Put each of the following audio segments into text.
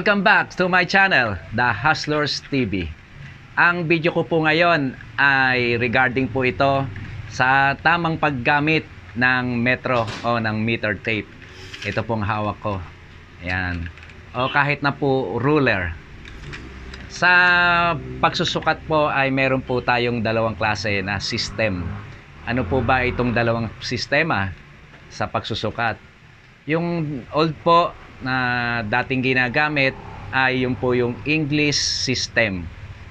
Welcome back to my channel, The Hustlers TV. Ang video ko po ngayon ay regarding po ito sa tamang paggamit ng metro o ng meter tape. Ito pong hawak ko. Ayan. O kahit na po ruler. Sa pagsusukat po ay meron po tayong dalawang klase na system. Ano po ba itong dalawang sistema sa pagsusukat? Yung old po na dating ginagamit ay yung po yung English system.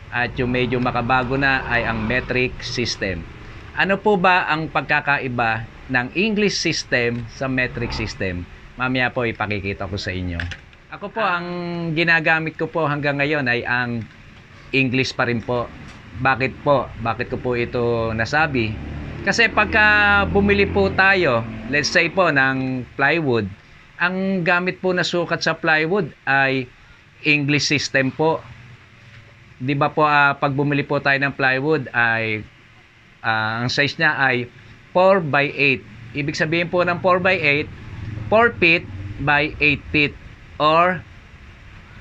At yung medyo makabago na ay ang metric system. Ano po ba ang pagkakaiba ng English system sa metric system? Mamaya po ipakikita ko sa inyo. Ako po, ah. ang ginagamit ko po hanggang ngayon ay ang English pa rin po. Bakit po? Bakit ko po ito nasabi? Kasi pagka bumili po tayo, let's say po ng plywood, ang gamit po na sukat sa plywood ay English system po. 'Di ba po uh, pag bumili po tayo ng plywood ay uh, ang size niya ay 4 by 8. Ibig sabihin po ng 4 by 8, 4 feet by 8 feet or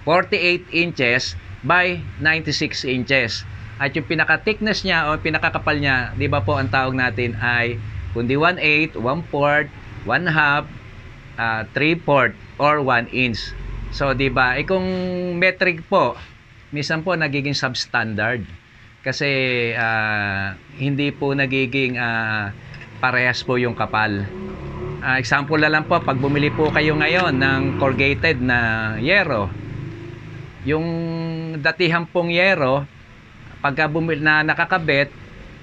48 inches by 96 inches. At yung pinaka-thickness niya o pinakakapal niya, di ba po ang tawag natin ay kundi 1/8, 1/4, 1/2, uh, ah, 3/4 or 1 inch. So, 'di ba? E kung metric po, minsan po nagiging substandard kasi uh, hindi po nagiging uh, parehas po yung kapal. Uh, example na lang po, pag bumili po kayo ngayon ng corrugated na yero, yung datihan pong yero, pagka bumili na nakakabit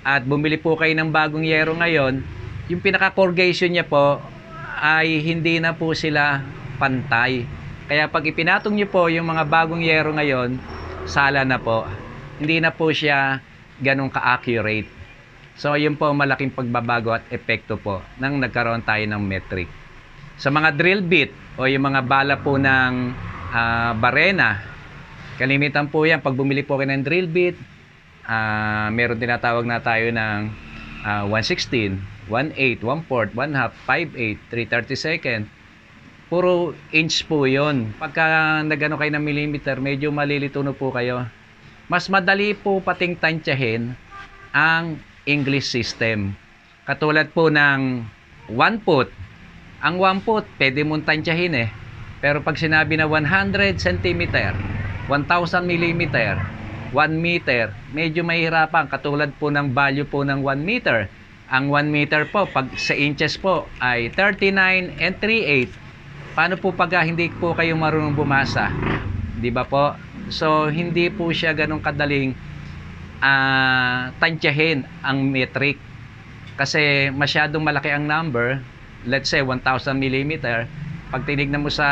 at bumili po kayo ng bagong yero ngayon, yung pinaka-corrugation niya po, ay hindi na po sila pantay. Kaya pag ipinatong nyo po yung mga bagong yero ngayon, sala na po. Hindi na po siya ganun ka-accurate. So yun po malaking pagbabago at epekto po nang nagkaroon tayo ng metric. Sa mga drill bit o yung mga bala po ng uh, barena, kalimitan po yan. Pag bumili po kayo ng drill bit, uh, meron tinatawag na tayo ng uh, ah, 116 1/8, 1/4, 1/2, 5/8, 3/30 second. Puro inch po 'yon. Pagka nagano kayo ng millimeter, medyo malilituno po kayo. Mas madali po pating tantyahin ang English system. Katulad po ng 1 foot. Ang 1 foot, pwede mong tantyahin eh. Pero pag sinabi na 100 cm, 1,000 mm, 1 meter, medyo mahirapan. Katulad po ng value po ng 1 meter ang 1 meter po, pag sa inches po, ay 39 and 3 Paano po pag hindi po kayo marunong bumasa? Di ba po? So, hindi po siya ganun kadaling uh, tantyahin ang metric. Kasi masyadong malaki ang number, let's say 1,000 mm, pag tinignan mo sa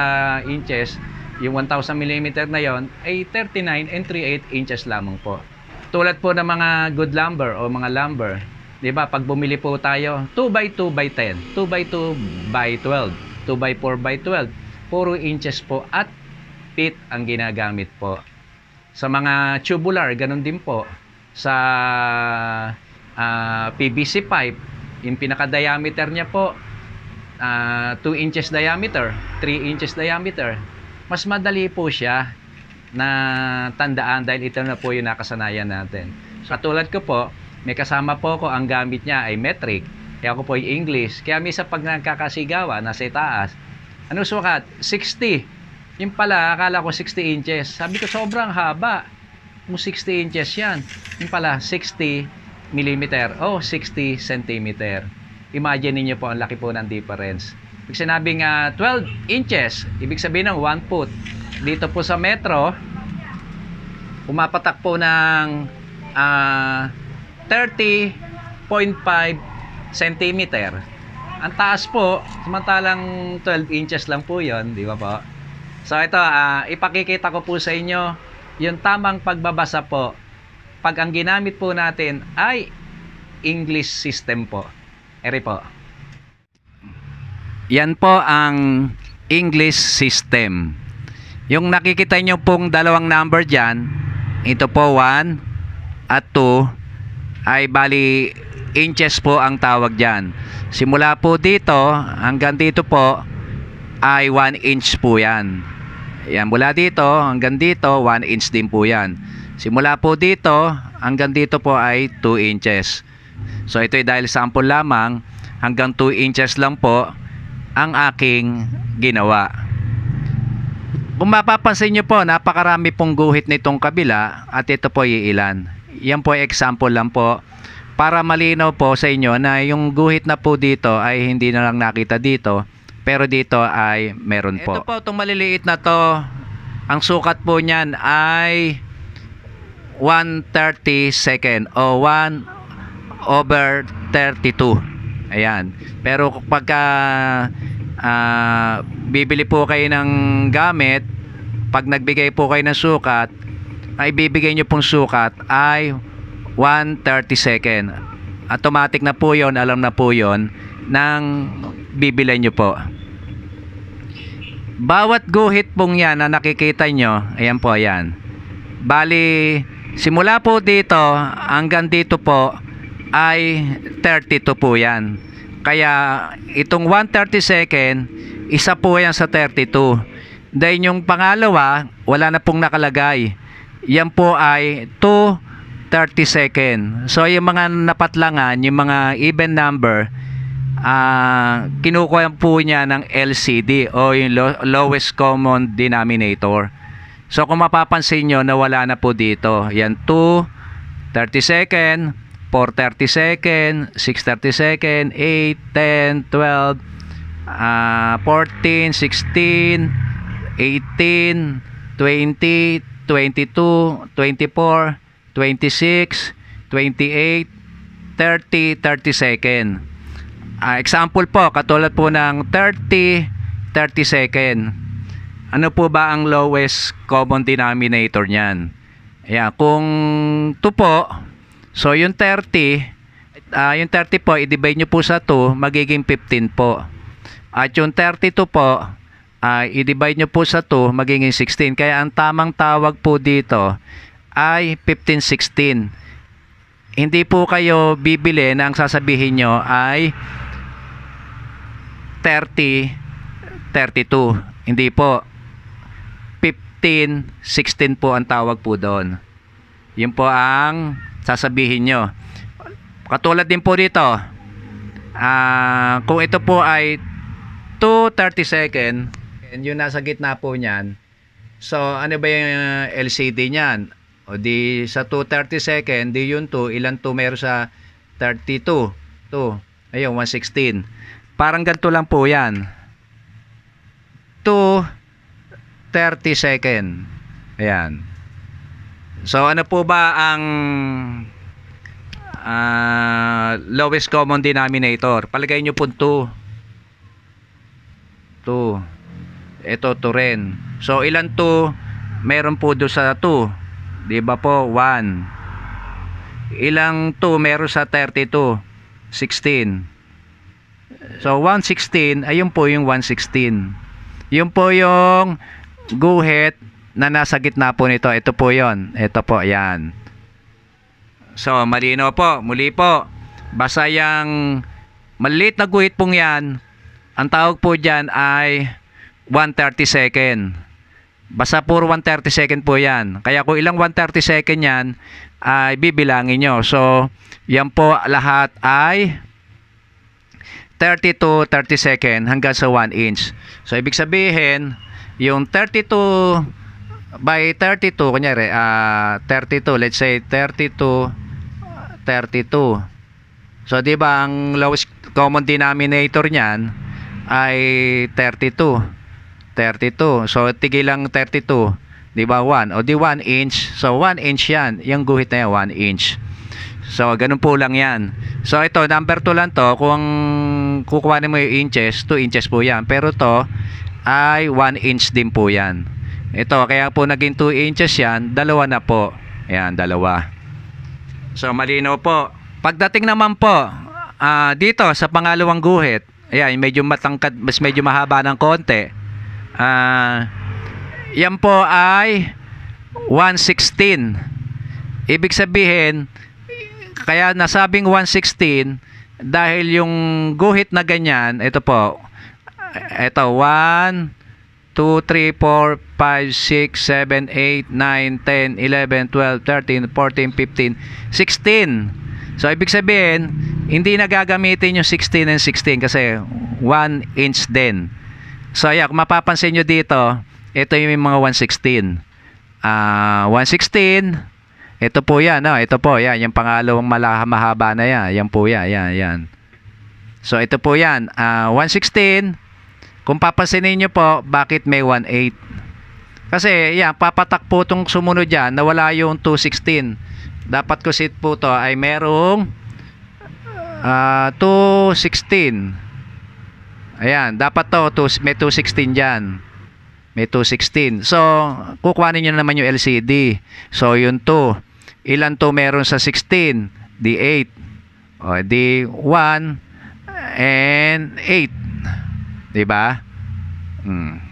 inches, yung 1,000 mm na yon ay 39 and 3 inches lamang po. Tulad po ng mga good lumber o mga lumber, 'Di ba? Pag bumili po tayo, 2 by 2 by 10, 2 by 2 by 12, 2 by 4 by 12. Puro inches po at feet ang ginagamit po. Sa mga tubular, ganun din po. Sa uh, ah, PVC pipe, yung pinaka-diameter niya po, uh, ah, 2 inches diameter, 3 inches diameter. Mas madali po siya na tandaan dahil ito na po yung nakasanayan natin. Katulad ko po, may kasama po ko ang gamit niya ay metric. E ako po ay English. Kaya minsan pag nagkakasigawa, nasa itaas, ano sukat? 60. Yung pala, akala ko 60 inches. Sabi ko, sobrang haba. Kung 60 inches yan. Yung pala, 60 millimeter. Oh, 60 centimeter. Imagine niyo po ang laki po ng difference. Pag sinabi uh, 12 inches, ibig sabihin ng 1 foot. Dito po sa metro, umapatak po ng uh, 30.5 cm. Ang taas po, samantalang 12 inches lang po yon di ba po? So ito, uh, ipakikita ko po sa inyo yung tamang pagbabasa po. Pag ang ginamit po natin ay English system po. Eri po. Yan po ang English system. Yung nakikita nyo pong dalawang number dyan, ito po 1 at 2 ay bali inches po ang tawag dyan. Simula po dito hanggang dito po ay 1 inch po yan. Yan, mula dito hanggang dito 1 inch din po yan. Simula po dito hanggang dito po ay 2 inches. So ito ay dahil sample lamang hanggang 2 inches lang po ang aking ginawa. Kung mapapansin nyo po, napakarami pong guhit nitong kabila at ito po ay ilan. Yan po example lang po para malinaw po sa inyo na yung guhit na po dito ay hindi na lang nakita dito pero dito ay meron po. Ito po itong maliliit na to ang sukat po niyan ay 130 second o 1 over 32. Ayan. Pero pagka uh, bibili po kayo ng gamit, pag nagbigay po kayo ng sukat, ay bibigay nyo pong sukat ay 130 second. Automatic na po yon alam na po yon ng bibilay nyo po. Bawat guhit pong yan na nakikita nyo, ayan po, ayan. Bali, simula po dito hanggang dito po ay 32 po yan. Kaya itong 130 second, isa po yan sa 32. Then yung pangalawa, wala na pong nakalagay yan po ay 230 second. So yung mga napatlangan, yung mga even number, uh, kinukuha po niya ng LCD o yung lo- lowest common denominator. So kung mapapansin nyo, nawala na po dito. Yan 2, 30 second, 4.30 second, 6.30 second, 8, 10, 12, uh, 14, 16, 18, 20, 22, 24, 26, 28, 30, 30 second. Uh, example po, katulad po ng 30, 30 second. Ano po ba ang lowest common denominator niyan? Ayan, kung 2 po, so yung 30, uh, ah, yung 30 po, i-divide nyo po sa 2, magiging 15 po. At yung 32 po, uh, i-divide nyo po sa 2, magiging 16. Kaya ang tamang tawag po dito ay 1516. Hindi po kayo bibili na ang sasabihin nyo ay 30, 32. Hindi po. 1516 po ang tawag po doon. Yun po ang sasabihin nyo. Katulad din po dito, uh, kung ito po ay 2.30 nd And yung nasa gitna po niyan, so ano ba yung uh, LCD niyan? O di sa 230 second, di yun 2, ilan 2 meron sa 32? 2. Ayun, 116. Parang ganito lang po yan. 2, 30 second. Ayan. So ano po ba ang uh, lowest common denominator? Palagay nyo po 2. 2 ito 2 rin. So ilan 2? Meron po do sa 2. 'Di ba po? 1. Ilang 2 meron sa 32? 16. So 116, ayun po yung 116. Yun po yung guhit na nasa gitna po nito. Ito po 'yon. Ito po 'yan. So malino po, muli po. Basta yung maliit na guhit pong 'yan, ang tawag po diyan ay 130 second. Basta puro 130 second po yan. Kaya kung ilang 130 second yan, ay bibilangin nyo. So, yan po lahat ay 30 to 30 second hanggang sa 1 inch. So, ibig sabihin, yung 32 by 32, kunyari, uh, ah, 32, let's say 32, 32. So, di ba ang lowest common denominator niyan ay 32. 32. So, tigil lang 32. Di ba? 1. O di 1 inch. So, 1 inch yan. Yung guhit na yan, 1 inch. So, ganun po lang yan. So, ito, number 2 lang to. Kung kukuha mo yung inches, 2 inches po yan. Pero to ay 1 inch din po yan. Ito, kaya po naging 2 inches yan. Dalawa na po. Ayan, dalawa. So, malino po. Pagdating naman po, uh, dito sa pangalawang guhit, ayan, medyo matangkad, mas medyo mahaba ng konti. Uh, yan po ay 116. Ibig sabihin, kaya nasabing 116 dahil yung guhit na ganyan, ito po, ito 1, 2, 3, 4, 5, 6, 7, 8, 9, 10, 11, 12, 13, 14, 15, 16. So, ibig sabihin, hindi na gagamitin yung 16 and 16 kasi 1 inch din. So ayan, kung mapapansin nyo dito, ito yung mga 116. Uh, 116, ito po yan. No? Ito po, yan. Yung pangalawang mahaba na yan. Yan po yan. Yan, yan. So ito po yan. Uh, ah, 116, kung papansinin niyo po, bakit may 18? Kasi yan, papatak po 'tong sumunod yan, nawala yung 216. Dapat ko sit po to ay merong uh, ah, 216. Ayan, dapat to, may 216 dyan. May 216. So, kukuhanin nyo naman yung LCD. So, yun to. Ilan to meron sa 16? d 8. O, d 1 and 8. Diba? Hmm.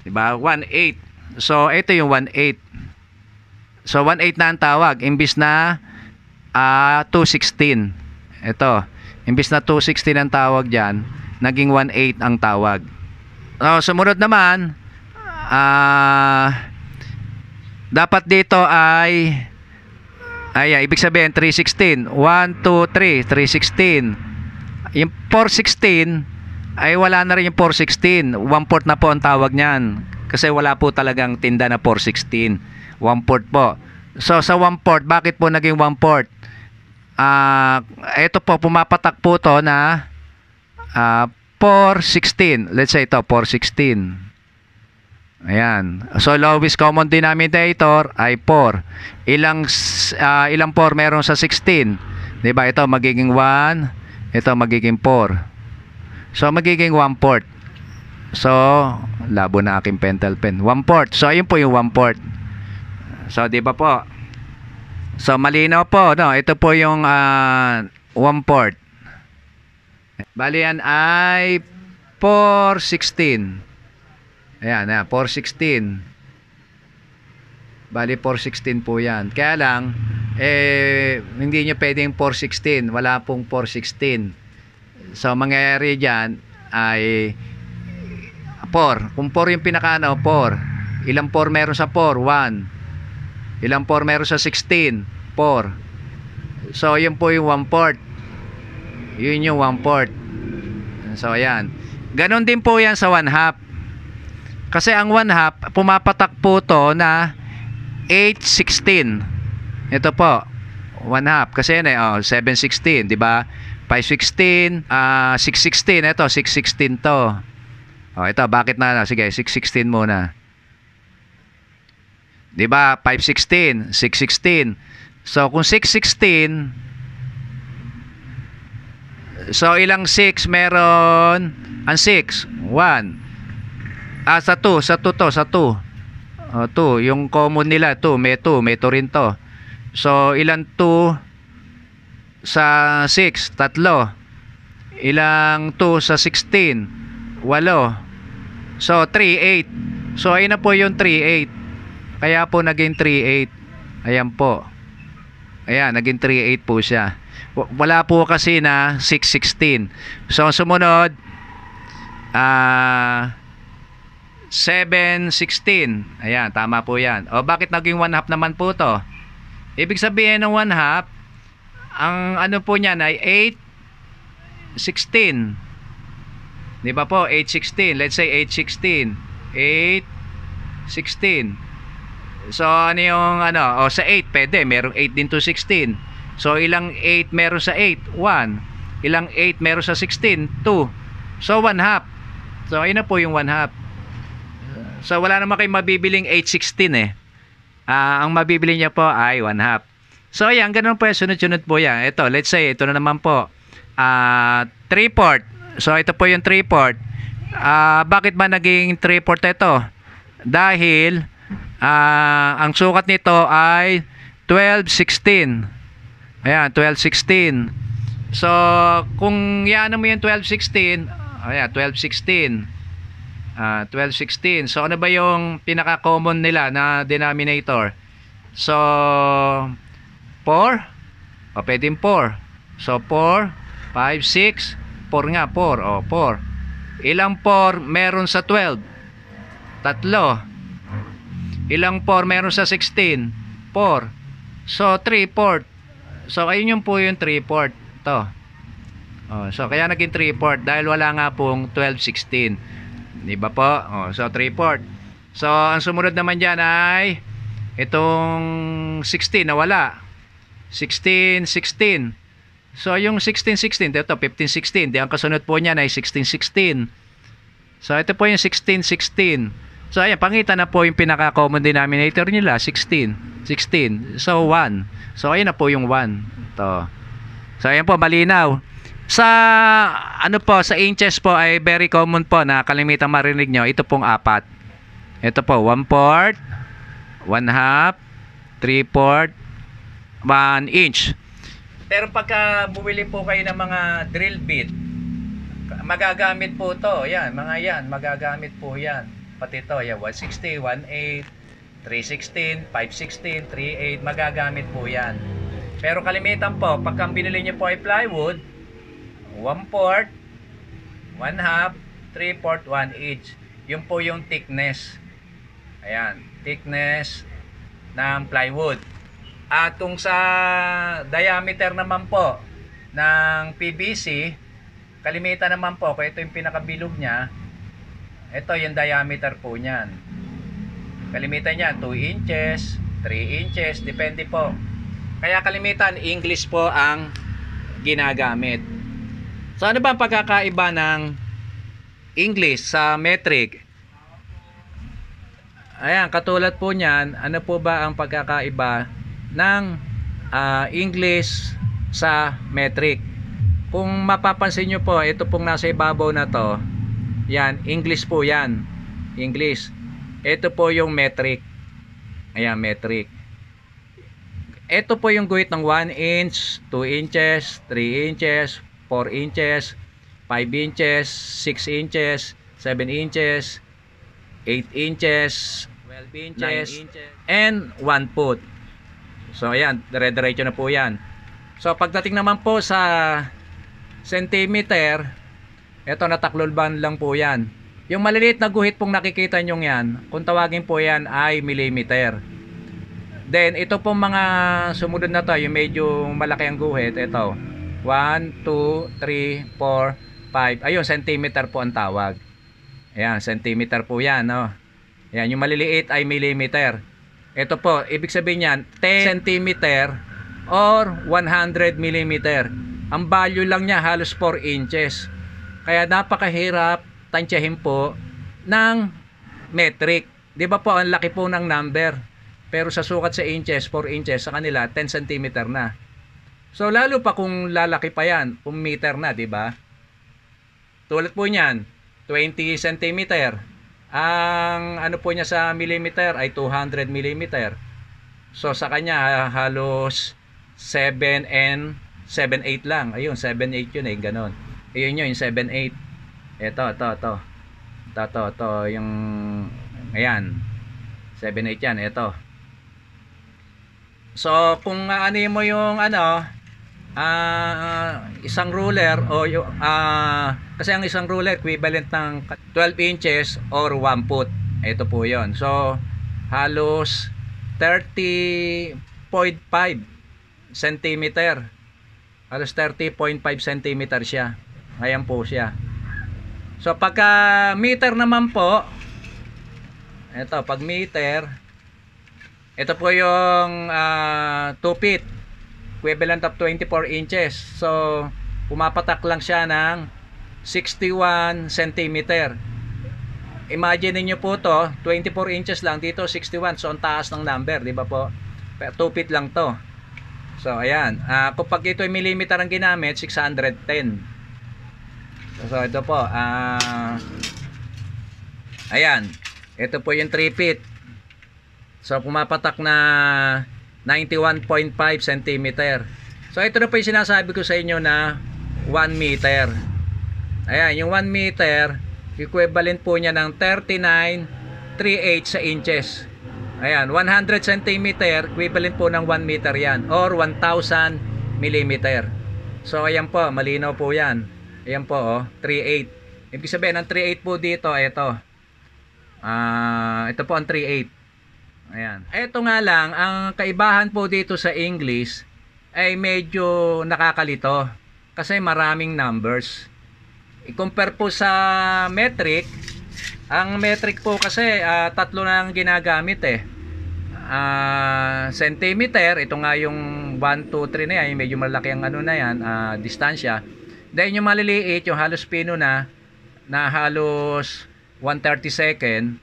Diba? 1, 8. So, ito yung 1, 8. So, 1, 8 na ang tawag. Imbis na uh, 2, 16. Ito. Imbis na 260 ang tawag dyan, naging 18 ang tawag. Oh, sumunod naman, ah, uh, dapat dito ay, ayan, ibig sabihin 316. 1, 2, 3, 316. Yung 416, ay wala na rin yung 416. 1 na po ang tawag niyan. Kasi wala po talagang tinda na 416. 1 port po. So, sa 1 port, bakit po naging 1 port? uh, ah, ito po pumapatak po to na uh, ah, 416 let's say ito 416 Ayan. So lowest common denominator ay 4. Ilang uh, ilang 4 meron sa 16? 'Di ba? Ito magiging 1, ito magiging 4. So magiging 1/4. So labo na aking pentel pen. 1/4. So ayun po yung 1/4. So 'di ba po? So malinaw po, no? Ito po yung uh, one port. Bali yan ay 416. Ayan, ayan, 416. Bali 416 po yan. Kaya lang, eh, hindi nyo pwedeng 416. Wala pong 416. So, mangyayari dyan ay 4. Kung 4 yung pinakaano, 4. Ilang 4 meron sa 4? 1. Ilang 4 meron sa 16? 4. So, yun po yung 1 fourth. Yun yung 1 fourth. So, ayan. Ganon din po yan sa 1 half. Kasi ang 1 half, pumapatak po to na 8, 16. Ito po. 1 half. Kasi yan eh, oh, 16. di ba? 16. uh, 16. Ito, 6, 16 to. Oh, ito, bakit na? Sige, 16 muna. 'Di ba? 516, 616. So kung 616 So ilang 6 meron? Ang 6, 1. Ah, sa 2, sa 2 to, sa 2. Uh, 2, yung common nila to, may 2, may to rin to. So ilang 2 sa 6, tatlo. Ilang 2 sa 16, walo. So 3, 8. So ayun na po yung 3, 8. Kaya po naging 3.8. Ayan po. Ayan, naging 3.8 po siya. Wala po kasi na 6.16. So, sumunod, ah, uh, 7.16. Ayan, tama po yan. O, bakit naging 1 half naman po to? Ibig sabihin ng 1 half, ang ano po niyan ay 8.16. Di ba po? 8.16. Let's say 8.16. 8.16. So ano yung ano, o sa 8 pwede, merong 8 din to 16. So ilang 8 meron sa 8? 1. Ilang 8 meron sa 16? 2. So 1 half. So ayun na po yung 1 half. So wala naman kayong mabibiling 816 eh. Uh, ang mabibili niya po ay 1 half. So ayan, ganun po yan. Sunod-sunod po yan. Ito, let's say, ito na naman po. Uh, ah, 3 port. So ito po yung 3 port. Uh, bakit ba naging 3 port ito? Dahil Uh, ang sukat nito ay 12-16. Ayan, 12-16. So, kung iano mo yung 12-16, ayan, 12-16. Uh, 12-16. So, ano ba yung pinaka-common nila na denominator? So, 4? O, pwedeng 4. So, 4, 5, 6, 4 nga, 4. O, 4. Ilang 4 meron sa 12? Tatlo. Ilang 4 meron sa 16? 4. So, 3 port. So, ayun yung po yung 3 port. to Oh, so, kaya naging 3 port dahil wala nga pong 12-16. Diba po? Oh, so, 3 port. So, ang sumunod naman diyan ay itong 16 na wala. 16, 16. So, yung 16, 16. Ito, 15, 16. Di, ang kasunod po niyan ay 16, 16. So, ito po yung 16, 16. So ayan, pangita na po yung pinaka-common denominator nila, 16. 16. So 1. So ayan na po yung 1. To. So ayan po, malinaw. Sa ano po, sa inches po ay very common po na kalimitang marinig nyo. Ito pong apat. Ito po, 1 fourth, 1 half, 3 fourth, 1 inch. Pero pagka bumili po kayo ng mga drill bit, magagamit po to. Yan, mga yan, magagamit po yan pati ito, yan, 160, 18, 316, 516, 38, magagamit po yan. Pero kalimitan po, pagka binili nyo po ay plywood, 1 port, 1 half, 3 port, 1 inch. Yun po yung thickness. Ayan, thickness ng plywood. At kung sa diameter naman po ng PVC, kalimitan naman po, kung ito yung pinakabilog niya, ito yung diameter po niyan. Kalimitan niyan 2 inches, 3 inches, depende po. Kaya kalimitan English po ang ginagamit. So ano ba ang pagkakaiba ng English sa metric? Ayan, katulad po niyan, ano po ba ang pagkakaiba ng uh, English sa metric? Kung mapapansin nyo po, ito pong nasa ibabaw na to, yan, English po yan. English. Ito po yung metric. Ayan, metric. Ito po yung guhit ng 1 inch, 2 inches, 3 inches, 4 inches, 5 inches, 6 inches, 7 inches, 8 inches, 12 inches, inches. and 1 foot. So ayan, dire-diretso na po yan. So pagdating naman po sa centimeter, ito nataklol band lang po yan. Yung maliliit na guhit pong nakikita nyo yan, kung tawagin po yan ay millimeter. Then ito pong mga sumunod na to, yung medyo malaki ang guhit, ito. 1, 2, 3, 4, 5. Ayun, centimeter po ang tawag. Ayun, centimeter po yan. No? Ayun, yung maliliit ay millimeter. Ito po, ibig sabihin yan, 10 centimeter or 100 millimeter. Ang value lang niya halos 4 inches. Kaya napakahirap tantyahin po ng metric. 'Di ba po ang laki po ng number? Pero sa sukat sa inches, 4 inches sa kanila 10 cm na. So lalo pa kung lalaki pa 'yan, 1 meter na, 'di ba? Tulad po niyan, 20 cm. Ang ano po niya sa millimeter ay 200 mm. So sa kanya halos 7 and 7-8 lang. Ayun, 7-8 yun eh, ganon. Ayun yun, yung 7.8 Ito, ito, ito. Ito, ito, ito. Yung, ayan. 7.8 yan, ito. So, kung uh, ano mo yung, ano, uh, isang ruler o yung, uh, kasi ang isang ruler equivalent ng 12 inches or 1 foot. Ito po yon So, halos 30.5 centimeter. Halos 30.5 centimeter siya ayan po siya so pagka meter naman po ito pag meter ito po yung uh, ah, 2 feet equivalent of 24 inches so pumapatak lang siya ng 61 cm imagine niyo po to 24 inches lang dito 61 so ang taas ng number di ba po 2 feet lang to so ayan uh, ah, kapag ito ay millimeter ang ginamit 610 So ito po, ah uh, Ayan, ito po yung 3 feet. So pumapatak na 91.5 cm. So ito na po yung sinasabi ko sa inyo na 1 meter. Ayan, yung 1 meter, equivalent po niya ng 39.38 sa inches. Ayan, 100 cm, equivalent po ng 1 meter yan. Or 1,000 mm. So ayan po, malinaw po yan. Ayan po oh, 3.8. Ibig sabihin ang 3.8 po dito, ito. Ah, uh, ito po ang 3.8. Ayan. Ito nga lang, ang kaibahan po dito sa English ay medyo nakakalito kasi maraming numbers. I-compare po sa metric, ang metric po kasi uh, tatlo na ang ginagamit eh. Uh, centimeter, ito nga yung 1, 2, 3 na yan, medyo malaki ang ano na yan, uh, distansya Then yung maliliit, yung halos pino na, na halos 132 second,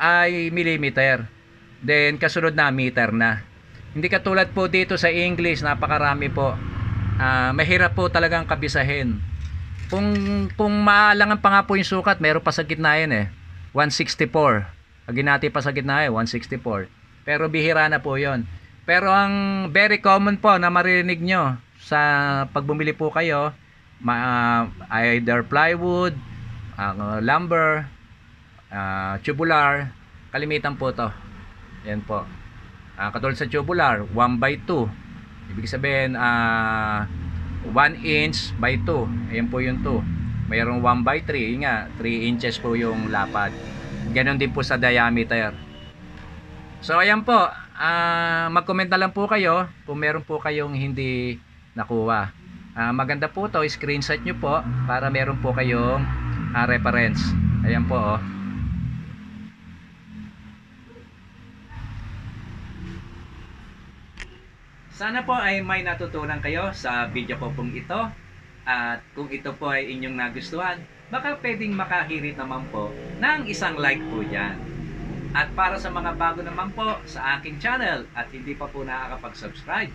ay millimeter. Then kasunod na meter na. Hindi katulad po dito sa English, napakarami po. Uh, mahirap po talagang kabisahin. Kung, kung maalangan pa nga po yung sukat, meron pa sa gitna yan eh. 164. Aginati pa sa gitna eh, 164. Pero bihira na po yon. Pero ang very common po na maririnig nyo sa pagbumili po kayo, ma, either plywood, uh, lumber, uh, tubular, kalimitan po to. Yan po. Uh, katulad sa tubular, 1 by 2. Ibig sabihin, uh, ah, 1 inch by 2. Ayan po yung 2. Mayroong 1 by 3. Yun nga, 3 inches po yung lapad. Ganon din po sa diameter. So, ayan po. Uh, mag-comment na lang po kayo kung meron po kayong hindi nakuha. Uh, maganda po to, screenshot nyo po para meron po kayong uh, reference. Ayan po oh. Sana po ay may natutunan kayo sa video ko pong ito. At kung ito po ay inyong nagustuhan, baka pwedeng makahirit naman po ng isang like po dyan. At para sa mga bago naman po sa aking channel at hindi pa po nakakapag-subscribe,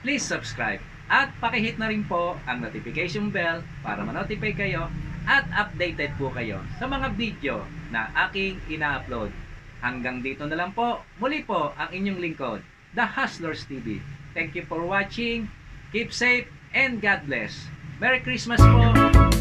please subscribe at pakihit na rin po ang notification bell para manotify kayo at updated po kayo sa mga video na aking ina-upload. Hanggang dito na lang po. Muli po ang inyong lingkod, The Hustlers TV. Thank you for watching. Keep safe and God bless. Merry Christmas po!